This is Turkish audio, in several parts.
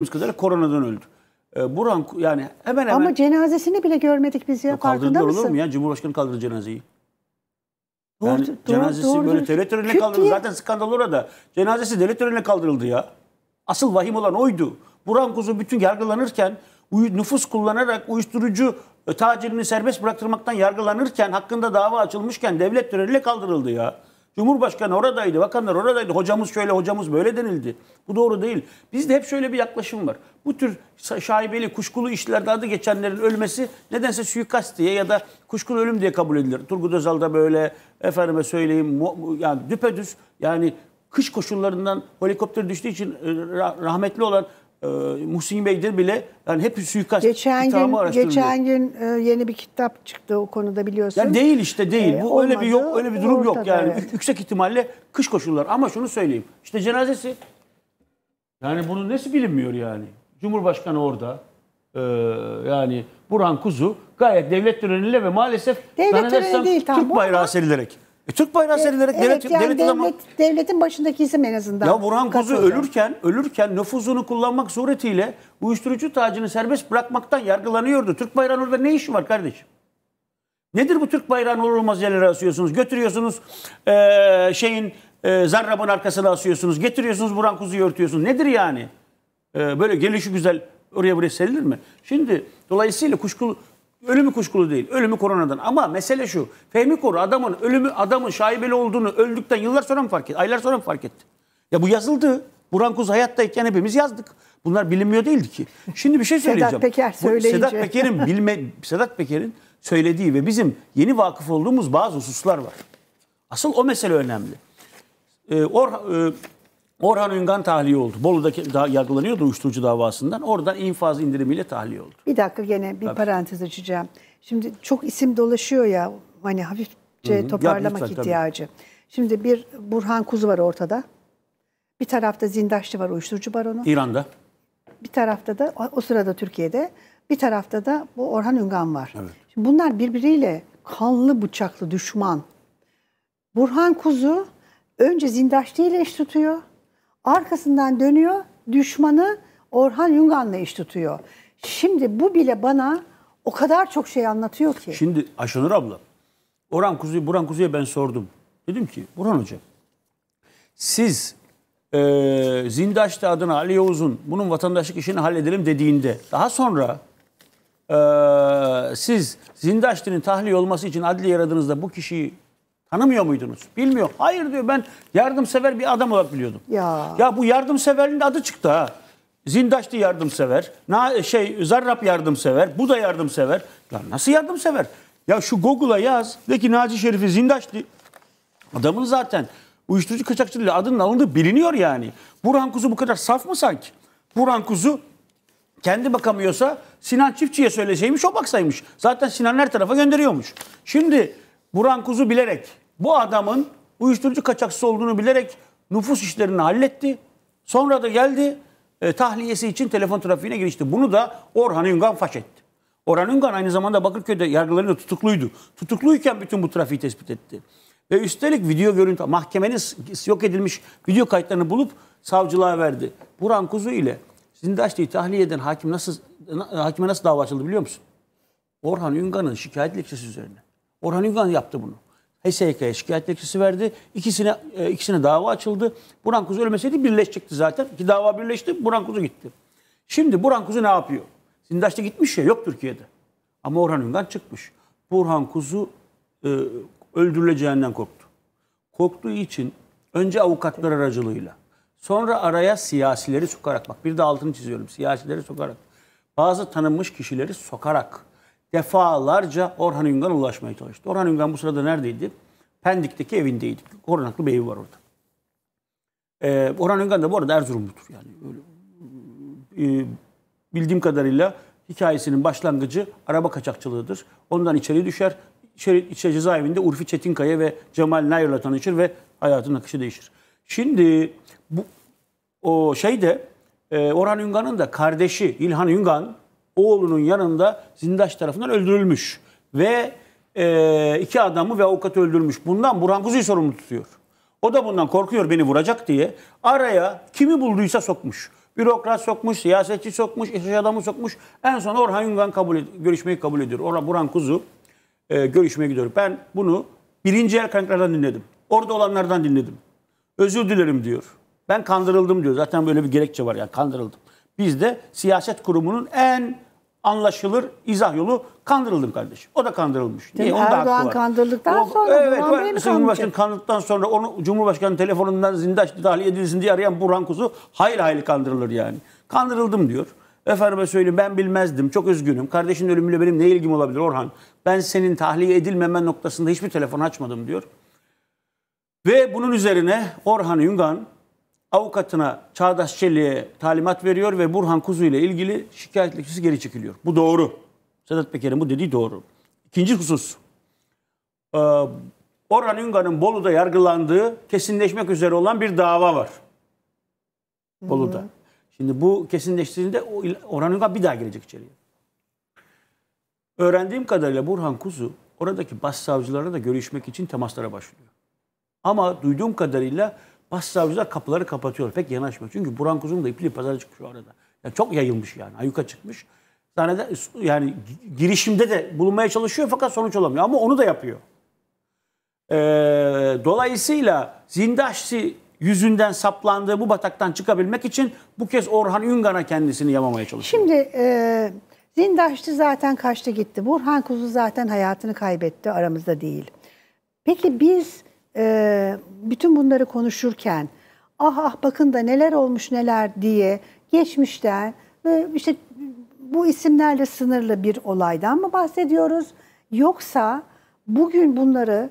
bildiğimiz kadarıyla koronadan öldü. E, ee, Buran yani hemen hemen... Ama cenazesini bile görmedik biz ya, Yok, farkında mısın? olur mu ya? Cumhurbaşkanı kaldırdı cenazeyi. Doğru, yani doğru, cenazesi doğru, böyle devlet törenine kaldırıldı. Diye. Zaten skandal orada. Cenazesi devlet törenine kaldırıldı ya. Asıl vahim olan oydu. Buran Kuzu bütün yargılanırken nüfus kullanarak uyuşturucu e, tacirini serbest bıraktırmaktan yargılanırken hakkında dava açılmışken devlet töreniyle kaldırıldı ya. Cumhurbaşkanı oradaydı, bakanlar oradaydı, hocamız şöyle, hocamız böyle denildi. Bu doğru değil. Bizde hep şöyle bir yaklaşım var. Bu tür şaibeli, kuşkulu işlerde adı geçenlerin ölmesi nedense suikast diye ya da kuşkulu ölüm diye kabul edilir. Turgut Özal da böyle, efendime söyleyeyim, yani düpedüz, yani kış koşullarından helikopter düştüğü için e, rahmetli olan e, Muhsin Bey'dir bile yani hep suikast geçen gün, Geçen gün e, yeni bir kitap çıktı o konuda biliyorsun. Yani değil işte değil. E, Bu olmadı, öyle bir yok öyle bir durum ortada, yok yani. Evet. Yüksek ihtimalle kış koşullar ama şunu söyleyeyim. İşte cenazesi yani bunun nesi bilinmiyor yani? Cumhurbaşkanı orada. Ee, yani Burhan Kuzu gayet devlet töreniyle ve maalesef devlet töreni değil, tam Türk bayrağı serilerek. E, Türk bayrağı e, serilerek evet, devlet, yani devlet devlet, ama... devletin başındaki isim en azından. Ya Burhan Kuzu ölürken ölürken nüfuzunu kullanmak suretiyle uyuşturucu tacını serbest bırakmaktan yargılanıyordu. Türk bayrağının orada ne işi var kardeşim? Nedir bu Türk bayrağı olur olmaz yerlere asıyorsunuz? Götürüyorsunuz ee, şeyin e, zarrabın arkasına asıyorsunuz. Getiriyorsunuz Burhan Kuzu'yu örtüyorsunuz. Nedir yani? E, böyle gelişi güzel oraya buraya serilir mi? Şimdi dolayısıyla kuşkulu Ölümü kuşkulu değil. Ölümü koronadan. Ama mesele şu. Fehmi Koru adamın ölümü adamın şaibeli olduğunu öldükten yıllar sonra mı fark etti? Aylar sonra mı fark etti? Ya bu yazıldı. Burhan Kuz hayattayken hepimiz yazdık. Bunlar bilinmiyor değildi ki. Şimdi bir şey söyleyeceğim. Sedat Peker söyleyince. Sedat Peker'in bilme Sedat Peker'in söylediği ve bizim yeni vakıf olduğumuz bazı hususlar var. Asıl o mesele önemli. Ee, Orhan e, Orhan Üngan tahliye oldu. Bolu'daki yargılanıyordu uyuşturucu davasından. Oradan infaz indirimiyle tahliye oldu. Bir dakika yine bir Tabii. parantez açacağım. Şimdi çok isim dolaşıyor ya hani hafifçe Hı-hı. toparlamak ya, lütfen, ihtiyacı. Tabii. Şimdi bir Burhan Kuzu var ortada. Bir tarafta Zindaşçı var uyuşturucu baronu. İran'da. Bir tarafta da o sırada Türkiye'de. Bir tarafta da bu Orhan Üngan var. Evet. Şimdi bunlar birbiriyle kanlı bıçaklı düşman. Burhan Kuzu önce Zindaşçı'yı ile eş tutuyor. Arkasından dönüyor, düşmanı Orhan Yungan'la iş tutuyor. Şimdi bu bile bana o kadar çok şey anlatıyor ki. Şimdi Aşınır abla, Orhan kuzey, Burhan Kuzu'ya ben sordum. Dedim ki, Burhan Hoca, siz e, Zindaş'ta adına Ali Yavuz'un bunun vatandaşlık işini halledelim dediğinde, daha sonra e, siz Zindaşti'nin tahliye olması için adli yaradığınızda bu kişiyi Tanımıyor muydunuz? Bilmiyor. Hayır diyor ben yardımsever bir adam olarak biliyordum. Ya. Ya bu yardımseverin adı çıktı ha. Zindaşlı yardımsever, na şey Zarrab yardımsever, bu da yardımsever. Ya nasıl yardımsever? Ya şu Google'a yaz de ki Naci Şerif'i Zindaşlı. Adamın zaten uyuşturucu kaçakçılığı adının alındığı biliniyor yani. Burhan Kuzu bu kadar saf mı sanki? Burhan Kuzu kendi bakamıyorsa Sinan Çiftçi'ye söyleseymiş o baksaymış. Zaten Sinan her tarafa gönderiyormuş. Şimdi Burhan Kuzu bilerek bu adamın uyuşturucu kaçakçısı olduğunu bilerek nüfus işlerini halletti. Sonra da geldi e, tahliyesi için telefon trafiğine girişti. Bunu da Orhan Üngan faş etti. Orhan Üngan aynı zamanda Bakırköy'de yargılarında tutukluydu. Tutukluyken bütün bu trafiği tespit etti. Ve üstelik video görüntü, mahkemenin yok edilmiş video kayıtlarını bulup savcılığa verdi. Burhan Kuzu ile Zindaşlı'yı tahliye eden hakim nasıl, hakime nasıl dava açıldı biliyor musun? Orhan Üngan'ın şikayet listesi üzerine. Orhan Üngan yaptı bunu. HSYK'ya şikayet dilekçesi verdi. İkisine e, ikisine dava açıldı. Burhan Kuzu ölmeseydi birleşecekti zaten. Ki dava birleşti. Burhan Kuzu gitti. Şimdi Burhan Kuzu ne yapıyor? Sindaş'ta gitmiş ya yok Türkiye'de. Ama Orhan Üngan çıkmış. Burhan Kuzu e, öldürüleceğinden korktu. Korktuğu için önce avukatlar aracılığıyla sonra araya siyasileri sokarak bak bir de altını çiziyorum siyasileri sokarak bazı tanınmış kişileri sokarak defalarca Orhan Üngan'a ulaşmaya çalıştı. Orhan Üngan bu sırada neredeydi? Pendik'teki evindeydi. Korunaklı bir evi var orada. Ee, Orhan Üngan da bu arada Erzurumludur. Yani öyle, e, bildiğim kadarıyla hikayesinin başlangıcı araba kaçakçılığıdır. Ondan içeri düşer. İçeri, içeri cezaevinde Urfi Çetinkaya ve Cemal Nayır'la tanışır ve hayatın akışı değişir. Şimdi bu o şeyde e, Orhan Üngan'ın da kardeşi İlhan Üngan oğlunun yanında Zindaş tarafından öldürülmüş. Ve e, iki adamı ve avukatı öldürmüş. Bundan Burhan Kuzu'yu sorumlu tutuyor. O da bundan korkuyor beni vuracak diye. Araya kimi bulduysa sokmuş. Bürokrat sokmuş, siyasetçi sokmuş, iş adamı sokmuş. En son Orhan Yungan kabul görüşmeyi kabul ediyor. Orhan Burhan Kuzu e, görüşmeye gidiyor. Ben bunu birinci el kaynaklardan dinledim. Orada olanlardan dinledim. Özür dilerim diyor. Ben kandırıldım diyor. Zaten böyle bir gerekçe var yani kandırıldım. Biz de siyaset kurumunun en anlaşılır izah yolu kandırıldım kardeşim. O da kandırılmış. Niye? Onun Erdoğan da hakkı var. kandırdıktan o, sonra evet, Burhan Bey mi Cumhurbaşkanı kandırdıktan sonra onu Cumhurbaşkanı telefonundan zindaş tahliye edilsin diye arayan Burhan Kuzu hayli hayli kandırılır yani. Kandırıldım diyor. Efendime söyleyeyim ben bilmezdim. Çok üzgünüm. Kardeşin ölümüyle benim ne ilgim olabilir Orhan? Ben senin tahliye edilmeme noktasında hiçbir telefon açmadım diyor. Ve bunun üzerine Orhan Yungan avukatına Çağdaş Çelik'e talimat veriyor ve Burhan Kuzu ile ilgili şikayet geri çekiliyor. Bu doğru. Sedat Peker'in bu dediği doğru. İkinci husus. Ee, Orhan Üngan'ın Bolu'da yargılandığı kesinleşmek üzere olan bir dava var. Bolu'da. Hı hı. Şimdi bu kesinleştiğinde Orhan Üngan bir daha girecek içeriye. Öğrendiğim kadarıyla Burhan Kuzu oradaki başsavcılara da görüşmek için temaslara başlıyor. Ama duyduğum kadarıyla Başsavcılar kapıları kapatıyor. Pek yanaşmıyor. Çünkü Burhan Kuzum da ipli pazara çıkmış o arada. Yani çok yayılmış yani. Ayuka çıkmış. Sahnede, yani girişimde de bulunmaya çalışıyor fakat sonuç olamıyor. Ama onu da yapıyor. Ee, dolayısıyla Zindaşsi yüzünden saplandığı bu bataktan çıkabilmek için bu kez Orhan Üngan'a kendisini yamamaya çalışıyor. Şimdi e, Zindaşçı zaten kaçtı gitti. Burhan Kuzu zaten hayatını kaybetti aramızda değil. Peki biz e, bütün bunları konuşurken ah ah bakın da neler olmuş neler diye geçmişten ve işte bu isimlerle sınırlı bir olaydan mı bahsediyoruz? Yoksa bugün bunları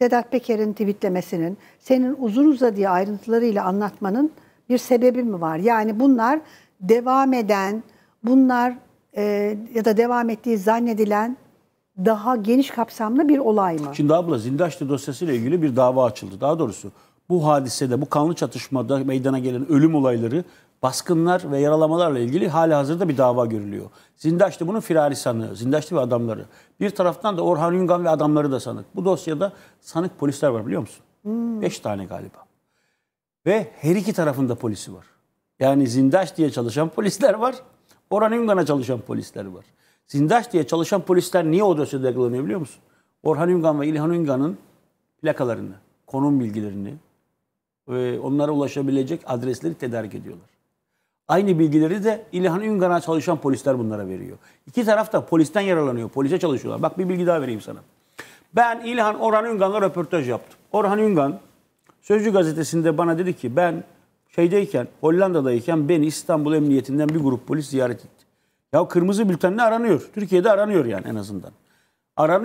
Sedat Peker'in tweetlemesinin, senin uzun uzadıya ayrıntılarıyla anlatmanın bir sebebi mi var? Yani bunlar devam eden, bunlar e, ya da devam ettiği zannedilen daha geniş kapsamlı bir olay mı? Şimdi abla Zindaşlı dosyasıyla ilgili bir dava açıldı. Daha doğrusu bu hadisede, bu kanlı çatışmada meydana gelen ölüm olayları, baskınlar ve yaralamalarla ilgili hali hazırda bir dava görülüyor. Zindaşlı bunun firarisanı, Zindaşlı ve adamları. Bir taraftan da Orhan Üngan ve adamları da sanık. Bu dosyada sanık polisler var biliyor musun? Hmm. Beş tane galiba. Ve her iki tarafında polisi var. Yani Zindaş çalışan polisler var. Orhan Üngan'a çalışan polisler var. Zindaş diye çalışan polisler niye o dosyada yakalanıyor biliyor musun? Orhan Üngan ve İlhan Üngan'ın plakalarını, konum bilgilerini ve onlara ulaşabilecek adresleri tedarik ediyorlar. Aynı bilgileri de İlhan Üngan'a çalışan polisler bunlara veriyor. İki taraf da polisten yararlanıyor. Polise çalışıyorlar. Bak bir bilgi daha vereyim sana. Ben İlhan Orhan Üngan'la röportaj yaptım. Orhan Üngan Sözcü gazetesinde bana dedi ki ben şeydeyken Hollanda'dayken beni İstanbul Emniyetinden bir grup polis ziyaret etti. Ya kırmızı bültenle aranıyor. Türkiye'de aranıyor yani en azından. Aranıyor.